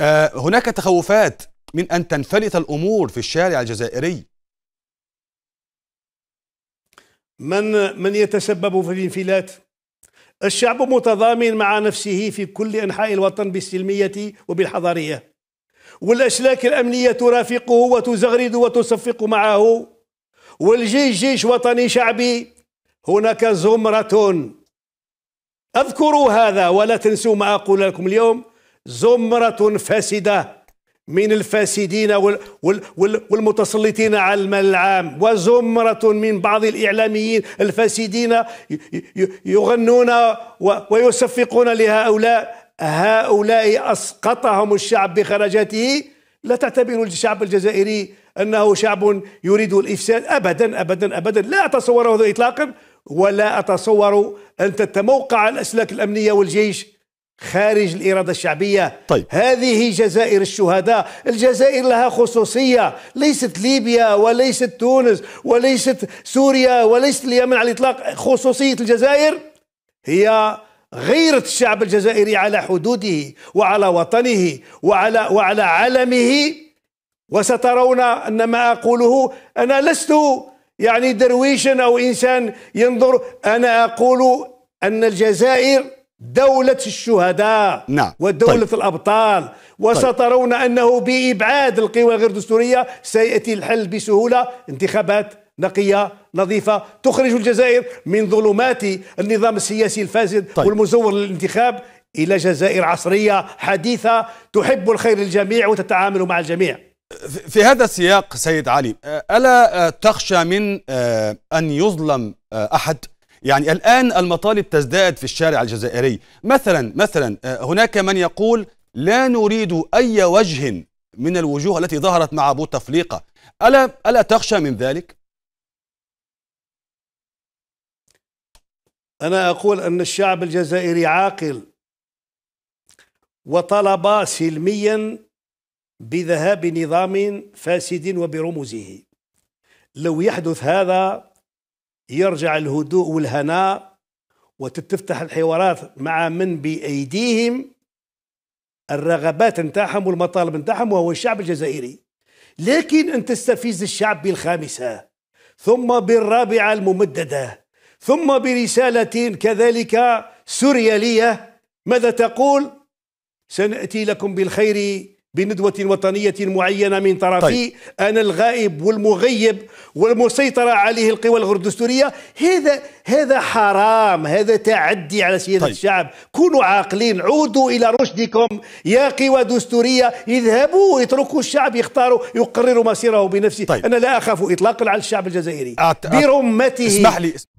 آه، هناك تخوفات من أن تنفلت الأمور في الشارع الجزائري من من يتسبب في الانفلات الشعب متضامن مع نفسه في كل أنحاء الوطن بالسلمية وبالحضارية والأسلاك الأمنية ترافقه وتزغرد وتصفق معه والجيش جيش وطني شعبي هناك زمرة أذكروا هذا ولا تنسوا ما أقول لكم اليوم زمرة فاسدة من الفاسدين والمتسلطين على المال العام وزمرة من بعض الإعلاميين الفاسدين يغنون ويصفقون لهؤلاء هؤلاء أسقطهم الشعب بخرجاته لا تعتبر الشعب الجزائري أنه شعب يريد الإفساد أبدا أبدا أبدا لا أتصوره إطلاقا ولا أتصور أن تتموقع الأسلاك الأمنية والجيش خارج الإرادة الشعبية طيب. هذه جزائر الشهداء الجزائر لها خصوصية ليست ليبيا وليست تونس وليست سوريا وليست اليمن على الإطلاق خصوصية الجزائر هي غيرة الشعب الجزائري على حدوده وعلى وطنه وعلى, وعلى علمه وسترون أن ما أقوله أنا لست يعني درويشا أو إنسان ينظر أنا أقول أن الجزائر دولة الشهداء نعم. ودولة طيب. الأبطال طيب. وسترون طيب. أنه بإبعاد القوى غير دستورية سيأتي الحل بسهولة انتخابات نقية نظيفة تخرج الجزائر من ظلمات النظام السياسي الفاسد طيب. والمزور للانتخاب إلى جزائر عصرية حديثة تحب الخير للجميع وتتعامل مع الجميع في هذا السياق سيد علي ألا تخشى من أن يظلم أحد يعني الآن المطالب تزداد في الشارع الجزائري مثلا مثلا آه، هناك من يقول لا نريد أي وجه من الوجوه التي ظهرت مع بوتفليقة ألا, ألا تخشى من ذلك؟ أنا أقول أن الشعب الجزائري عاقل وطلب سلميا بذهاب نظام فاسد وبرموزه لو يحدث هذا يرجع الهدوء والهناء وتتفتح الحوارات مع من بأيديهم الرغبات نتاعهم والمطالب نتاعهم وهو الشعب الجزائري لكن أن تستفز الشعب بالخامسة ثم بالرابعة الممددة ثم برسالة كذلك سوريالية ماذا تقول؟ سنأتي لكم بالخير بندوة وطنية معينة من طرفي طيب. أنا الغائب والمغيب والمسيطرة عليه القوى الدستورية هذا هذا حرام هذا تعدي على سيادة طيب. الشعب كونوا عاقلين عودوا إلى رشدكم يا قوى دستورية اذهبوا اتركوا الشعب يختاروا يقرروا مصيره بنفسه طيب. أنا لا أخاف إطلاقا على الشعب الجزائري أت... برمته اسمح لي